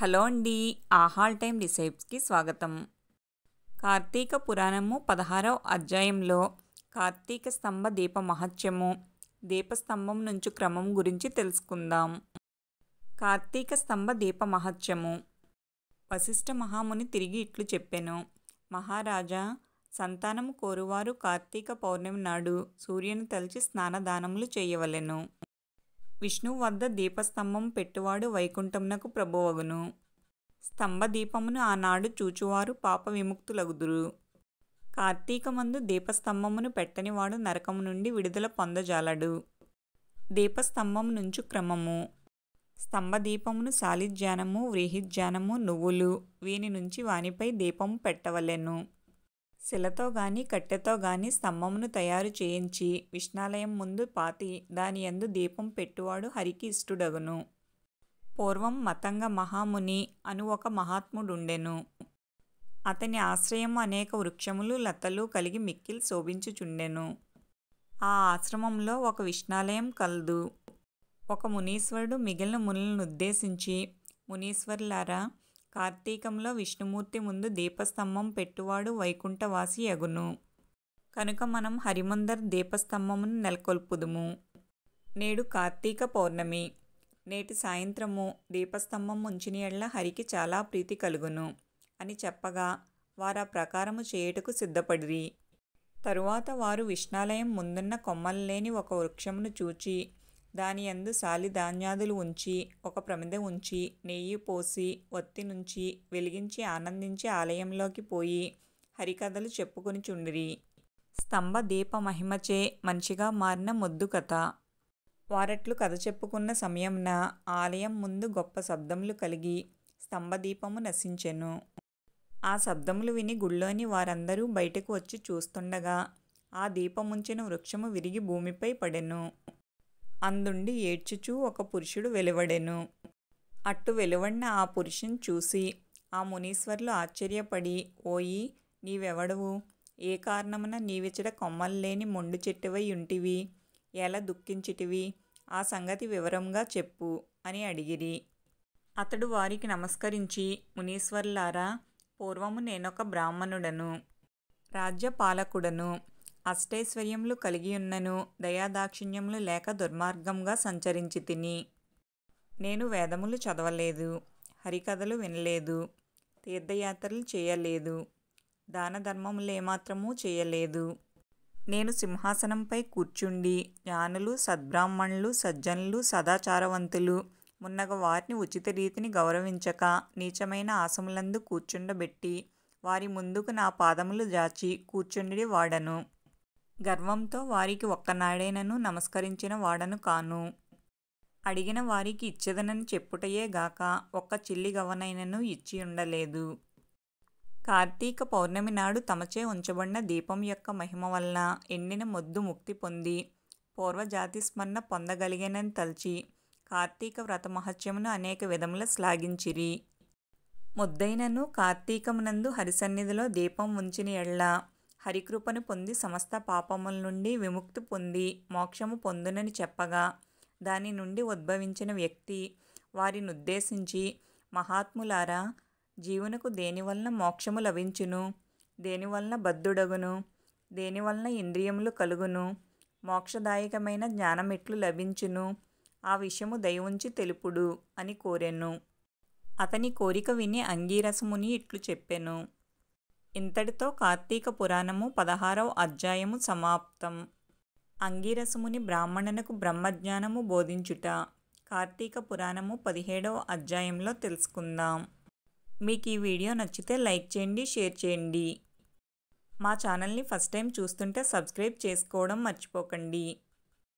hello అండి ఆహాల్ time రిసైప్స్కి స్వాగతం కార్తీక పురాణము పదహారవ అధ్యాయంలో కార్తీక స్తంభ దీప మహత్యము దీపస్తంభం నుంచి క్రమం గురించి తెలుసుకుందాం కార్తీక స్తంభ దీప మహత్యము వశిష్ఠ మహాముని తిరిగి ఇట్లు చెప్పాను మహారాజా సంతానము కోరువారు కార్తీక పౌర్ణమి నాడు సూర్యుని తలిచి స్నానదానములు చేయవలెను విష్ణువు వద్ద దీపస్తంభం పెట్టువాడు వైకుంఠమునకు ప్రభువగును స్తంభ దీపమును ఆనాడు చూచువారు పాప విముక్తులగుదురు కార్తీకమందు దీపస్తంభమును పెట్టనివాడు నరకము నుండి విడుదల పొందజాలడు దీపస్తంభం నుంచు క్రమము స్తంభ దీపమును సాలిజ్ఞానము వ్రీహిధ్యానము నువ్వులు వీని నుంచి వానిపై దీపము పెట్టవలెను శిలతో గాని కట్టెతో గాని స్తంభమును తయారు చేయించి విష్ణాలయం ముందు పాతి దాని యందు దీపం పెట్టువాడు హరికి ఇష్టుడగును పూర్వం మతంగ మహాముని అను ఒక మహాత్ముడుండెను అతని ఆశ్రయం అనేక వృక్షములు లతలు కలిగి మిక్కిల్ శోభించుచుండెను ఆ ఆశ్రమంలో ఒక విష్ణాలయం కలదు ఒక మునీశ్వరుడు మిగిలిన మునులను ఉద్దేశించి మునీశ్వరులారా కార్తీకంలో విష్ణుమూర్తి ముందు దీపస్తంభం పెట్టువాడు వైకుంఠవాసి ఎగును కనుక మనం హరిమందర్ దీపస్తంభమును నెలకొల్పుదుము నేడు కార్తీక పౌర్ణమి నేటి సాయంత్రము దీపస్తంభం ఉంచిన ఎళ్ళ హరికి చాలా ప్రీతి కలుగును అని చెప్పగా వారా ప్రకారము చేయుటకు సిద్ధపడిరి తరువాత వారు విష్ణాలయం ముందున్న కొమ్మలు లేని ఒక వృక్షమును చూచి దాని యందు సాలి ధాన్యాదులు ఉంచి ఒక ప్రమిద ఉంచి నెయ్యి పోసి ఒత్తి నుంచి వెలిగించి ఆనందించి ఆలయంలోకి పోయి హరికథలు చెప్పుకుని చుండిరి స్తంభ దీప మహిమచే మంచిగా మారిన మొద్దు కథ వారట్లు కథ చెప్పుకున్న సమయంన ఆలయం ముందు గొప్ప శబ్దములు కలిగి స్తంభదీపము నశించెను ఆ శబ్దములు విని గుళ్ళోని వారందరూ బయటకు వచ్చి చూస్తుండగా ఆ దీపముంచిన వృక్షము విరిగి భూమిపై పడెను అందుండి ఏడ్చుచూ ఒక పురుషుడు వెలువడెను అట్టు వెలువడిన ఆ పురుషుని చూసి ఆ మునీశ్వర్లు ఆశ్చర్యపడి ఓయి నీవెవడవు ఏ కారణమున కొమ్మలు కొమ్మల్లేని మొండు చెట్టువై ఉంటివి ఎలా దుఃఖించిటివి ఆ సంగతి వివరంగా చెప్పు అని అడిగిరి అతడు వారికి నమస్కరించి మునీశ్వర్లారా పూర్వము నేనొక బ్రాహ్మణుడను రాజ్యపాలకుడను అష్టైశ్వర్యములు కలిగియున్నను దయాదాక్షిణ్యములు లేక దుర్మార్గంగా సంచరించి తిని నేను వేదములు చదవలేదు హరికథలు వినలేదు తీర్థయాత్రలు చేయలేదు దాన ధర్మములు ఏమాత్రమూ చేయలేదు నేను సింహాసనంపై కూర్చుండి జ్ఞానులు సద్బ్రాహ్మణులు సజ్జనులు సదాచారవంతులు మున్నగ వారిని ఉచిత రీతిని గౌరవించక నీచమైన ఆశములందు కూర్చుండబెట్టి వారి ముందుకు నా పాదములు జాచి కూర్చుండి వాడను గర్వంతో వారికి ఒక్కనాడేనను నమస్కరించిన వాడను కాను అడిగిన వారికి ఇచ్చేదనని చెప్పుటయే గాక ఒక్క చిల్లి గవనైనను ఇచ్చి ఉండలేదు కార్తీక పౌర్ణమి నాడు తమచే ఉంచబడిన దీపం యొక్క మహిమ వలన ఎండిన మొద్దు ముక్తి పొంది పూర్వజాతి స్మరణ పొందగలిగేనని తలచి కార్తీక వ్రత మహత్యమును అనేక విధముల శ్లాఘించిరి ముద్దైనను కార్తీకమునందు హరిసన్నిధిలో దీపం ఉంచిన ఎళ్ళ హరికృపను పొంది సమస్త పాపముల నుండి విముక్తి పొంది మోక్షము పొందునని చెప్పగా దాని నుండి ఉద్భవించిన వ్యక్తి వారిని ఉద్దేశించి మహాత్ములారా జీవునకు దేనివలన మోక్షము లభించును దేనివలన బద్ధుడగును దేనివలన ఇంద్రియములు కలుగును మోక్షదాయకమైన జ్ఞానమెట్లు లభించును ఆ విషయము దయవుంచి తెలుపుడు అని కోరెను అతని కోరిక విని అంగీరసముని ఇట్లు చెప్పెను ఇంతటితో కార్తీక పురాణము పదహారవ అధ్యాయము సమాప్తం అంగీరసముని బ్రాహ్మణునకు బ్రహ్మజ్ఞానము బోధించుట కార్తీక పురాణము పదిహేడవ అధ్యాయంలో తెలుసుకుందాం మీకు ఈ వీడియో నచ్చితే లైక్ చేయండి షేర్ చేయండి మా ఛానల్ని ఫస్ట్ టైం చూస్తుంటే సబ్స్క్రైబ్ చేసుకోవడం మర్చిపోకండి